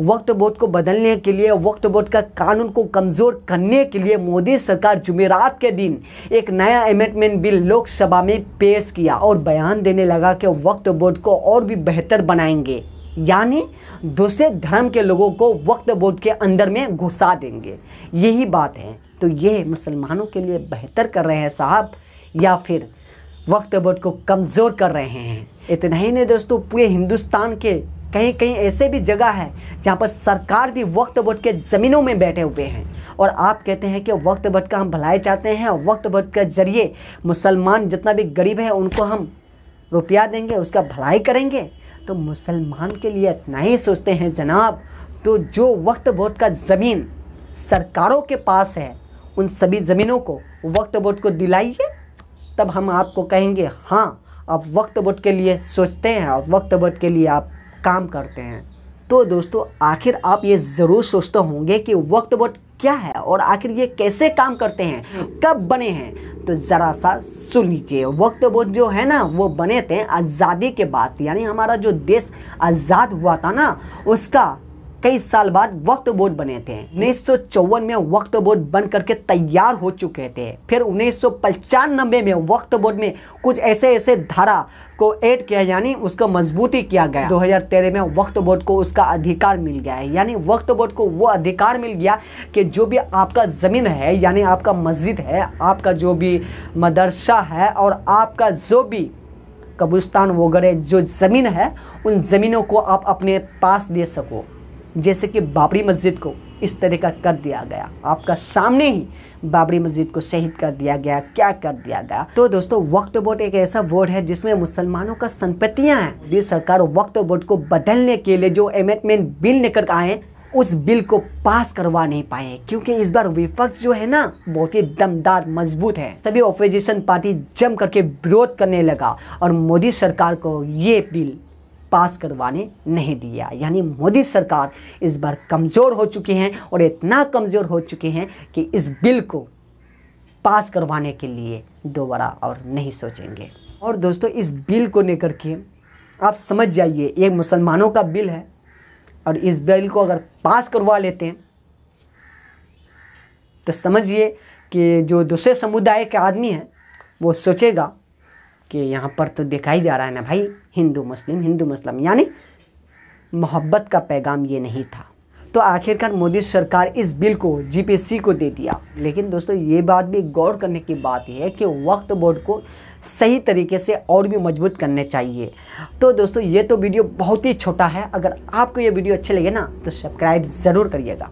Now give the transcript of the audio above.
वक्त बोर्ड को बदलने के लिए वक्त बोर्ड का कानून को कमज़ोर करने के लिए मोदी सरकार जुमेरात के दिन एक नया अमेंडमेंट बिल लोकसभा में पेश किया और बयान देने लगा कि वक्त बोर्ड को और भी बेहतर बनाएंगे यानी दूसरे धर्म के लोगों को वक्त बोर्ड के अंदर में घुसा देंगे यही बात है तो ये मुसलमानों के लिए बेहतर कर रहे हैं साहब या फिर वक्त बोर्ड को कमज़ोर कर रहे हैं इतना ही नहीं दोस्तों पूरे हिंदुस्तान के कहीं कहीं ऐसे भी जगह हैं जहाँ पर सरकार भी वक्त बट के ज़मीनों में बैठे हुए हैं और आप कहते हैं कि वक्त बट का हम भलाई चाहते हैं और वक्त बट के ज़रिए मुसलमान जितना भी गरीब है उनको हम रुपया देंगे उसका भलाई करेंगे तो मुसलमान के लिए इतना ही सोचते हैं जनाब तो जो वक्त बोर्ड का ज़मीन सरकारों के पास है उन सभी ज़मीनों को वक्त बोर्ड को दिलाइए तब हम आपको कहेंगे हाँ आप वक्त बोर्ड के लिए सोचते हैं और वक्त बोर्ड के लिए आप काम करते हैं तो दोस्तों आखिर आप ये ज़रूर सोचते होंगे कि वक्त बट क्या है और आखिर ये कैसे काम करते हैं कब बने हैं तो ज़रा सा सुन लीजिए वक्त वो जो है ना वो बने थे आज़ादी के बाद यानी हमारा जो देश आज़ाद हुआ था ना उसका कई साल बाद वक्त बोर्ड बने थे उन्नीस में वक्त बोर्ड बन करके तैयार हो चुके थे फिर उन्नीस में वक्त बोर्ड में कुछ ऐसे ऐसे धारा को ऐड किया यानी उसको मजबूती किया गया 2013 में वक्त बोर्ड को उसका अधिकार मिल गया है यानी वक्त बोर्ड को वो अधिकार मिल गया कि जो भी आपका ज़मीन है यानी आपका मस्जिद है आपका जो भी मदरसा है और आपका जो भी कब्रिस्तान वगैरह जो ज़मीन है उन ज़मीनों को आप अपने पास ले सको जैसे कि बाबरी मस्जिद को इस तरह का कर दिया गया आपका सामने ही बाबरी मस्जिद को शहीद कर दिया गया क्या कर दिया गया तो दोस्तों वक्त बोर्ड एक ऐसा बोर्ड है जिसमें मुसलमानों का संपत्तियां हैं मोदी सरकार वक्त बोर्ड को बदलने के लिए जो अमेंडमेंट बिल लेकर आए हैं उस बिल को पास करवा नहीं पाए क्योंकि इस बार विपक्ष जो है ना बहुत ही दमदार मजबूत है सभी ओपोजिशन पार्टी जम करके विरोध करने लगा और मोदी सरकार को ये बिल पास करवाने नहीं दिया यानी मोदी सरकार इस बार कमज़ोर हो चुकी हैं और इतना कमज़ोर हो चुके हैं कि इस बिल को पास करवाने के लिए दोबारा और नहीं सोचेंगे और दोस्तों इस बिल को लेकर के आप समझ जाइए ये मुसलमानों का बिल है और इस बिल को अगर पास करवा लेते हैं तो समझिए कि जो दूसरे समुदाय के आदमी हैं वो सोचेगा कि यहाँ पर तो देखा ही जा रहा है ना भाई हिंदू मुस्लिम हिंदू मुस्लिम यानी मोहब्बत का पैगाम ये नहीं था तो आखिरकार मोदी सरकार इस बिल को जीपीएससी को दे दिया लेकिन दोस्तों ये बात भी गौर करने की बात है कि वक्त बोर्ड को सही तरीके से और भी मजबूत करने चाहिए तो दोस्तों ये तो वीडियो बहुत ही छोटा है अगर आपको ये वीडियो अच्छे लगे ना तो सब्सक्राइब ज़रूर करिएगा